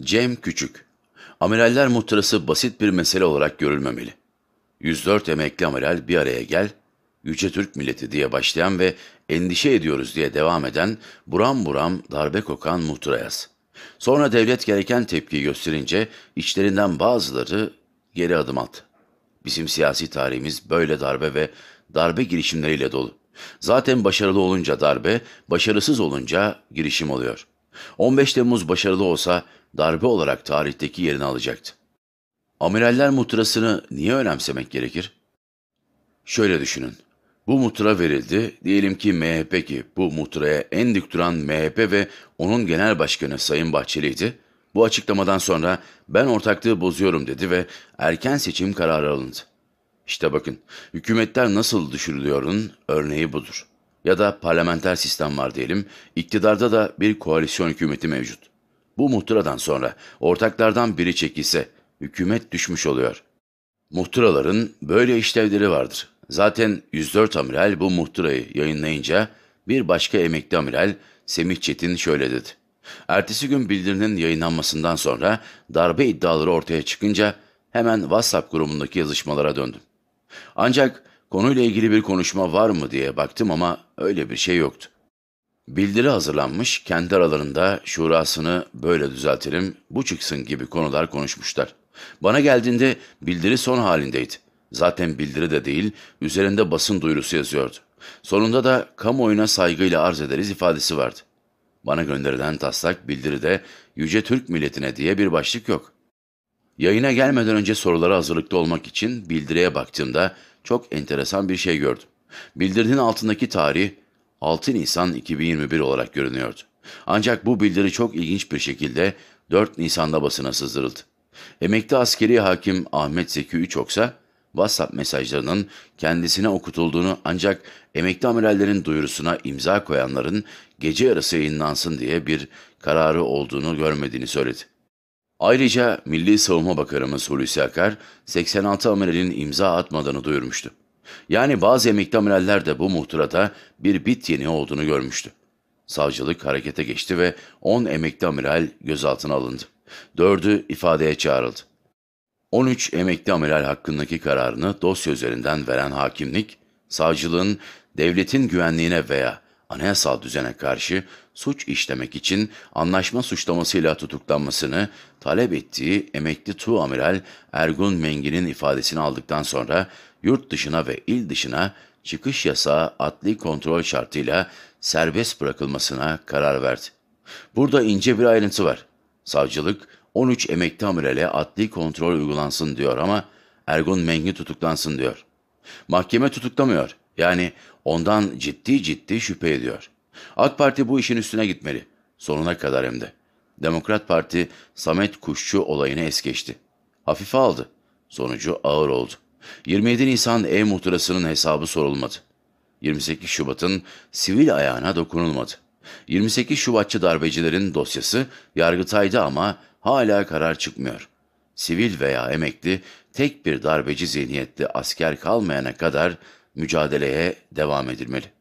Cem Küçük Amiraller muhtırası basit bir mesele olarak görülmemeli. 104 emekli amiral bir araya gel, Yüce Türk Milleti diye başlayan ve endişe ediyoruz diye devam eden buram buram darbe kokan muhtıra Sonra devlet gereken tepki gösterince içlerinden bazıları geri adım attı. Bizim siyasi tarihimiz böyle darbe ve darbe girişimleriyle dolu. Zaten başarılı olunca darbe, başarısız olunca girişim oluyor. 15 Temmuz başarılı olsa darbe olarak tarihteki yerini alacaktı. Amiraller muhtırasını niye önemsemek gerekir? Şöyle düşünün. Bu muhtıra verildi. Diyelim ki MHP ki bu muhtıraya en dik duran MHP ve onun genel başkanı Sayın Bahçeli'ydi. Bu açıklamadan sonra ben ortaklığı bozuyorum dedi ve erken seçim kararı alındı. İşte bakın, hükümetler nasıl düşürülüyorun örneği budur. Ya da parlamenter sistem var diyelim, iktidarda da bir koalisyon hükümeti mevcut. Bu muhtıradan sonra ortaklardan biri çekilse hükümet düşmüş oluyor. Muhtıraların böyle işlevleri vardır. Zaten 104 amiral bu muhtırayı yayınlayınca bir başka emekli amiral Semih Çetin şöyle dedi. Ertesi gün bildirinin yayınlanmasından sonra darbe iddiaları ortaya çıkınca hemen WhatsApp grubundaki yazışmalara döndüm. Ancak konuyla ilgili bir konuşma var mı diye baktım ama öyle bir şey yoktu. Bildiri hazırlanmış, kendi aralarında şurasını böyle düzeltelim, bu çıksın gibi konular konuşmuşlar. Bana geldiğinde bildiri son halindeydi. Zaten bildiri de değil, üzerinde basın duyurusu yazıyordu. Sonunda da kamuoyuna saygıyla arz ederiz ifadesi vardı. Bana gönderilen taslak bildiride Yüce Türk Milletine diye bir başlık yok. Yayına gelmeden önce sorulara hazırlıklı olmak için bildiriye baktığımda çok enteresan bir şey gördüm. Bildirinin altındaki tarih 6 Nisan 2021 olarak görünüyordu. Ancak bu bildiri çok ilginç bir şekilde 4 Nisan'da basına sızdırıldı. Emekli askeri hakim Ahmet Zeki Üçoksa WhatsApp mesajlarının kendisine okutulduğunu ancak emekli amirallerin duyurusuna imza koyanların gece yarısı yayınlansın diye bir kararı olduğunu görmediğini söyledi. Ayrıca Milli Savunma Bakanımız Hulusi Akar 86 amiralin imza atmadığını duyurmuştu. Yani bazı emekli amiraller de bu muhtırada bir bit yeni olduğunu görmüştü. Savcılık harekete geçti ve 10 emekli amiral gözaltına alındı. Dördü ifadeye çağrıldı. 13 emekli amiral hakkındaki kararını dosya üzerinden veren hakimlik, savcılığın devletin güvenliğine veya anayasal düzene karşı suç işlemek için anlaşma suçlamasıyla tutuklanmasını talep ettiği emekli Tu Amiral Ergun Mengi'nin ifadesini aldıktan sonra yurt dışına ve il dışına çıkış yasağı adli kontrol şartıyla serbest bırakılmasına karar verdi. Burada ince bir ayrıntı var. Savcılık 13 emekli amirale adli kontrol uygulansın diyor ama Ergun Mengi tutuklansın diyor. Mahkeme tutuklamıyor. Yani ondan ciddi ciddi şüphe ediyor. AK Parti bu işin üstüne gitmeli. Sonuna kadar hem de. Demokrat Parti Samet Kuşçu olayını es geçti. Hafife aldı. Sonucu ağır oldu. 27 Nisan ev muhtırasının hesabı sorulmadı. 28 Şubat'ın sivil ayağına dokunulmadı. 28 Şubatçı darbecilerin dosyası yargıtaydı ama hala karar çıkmıyor. Sivil veya emekli tek bir darbeci zihniyetli asker kalmayana kadar mücadeleye devam edilmeli.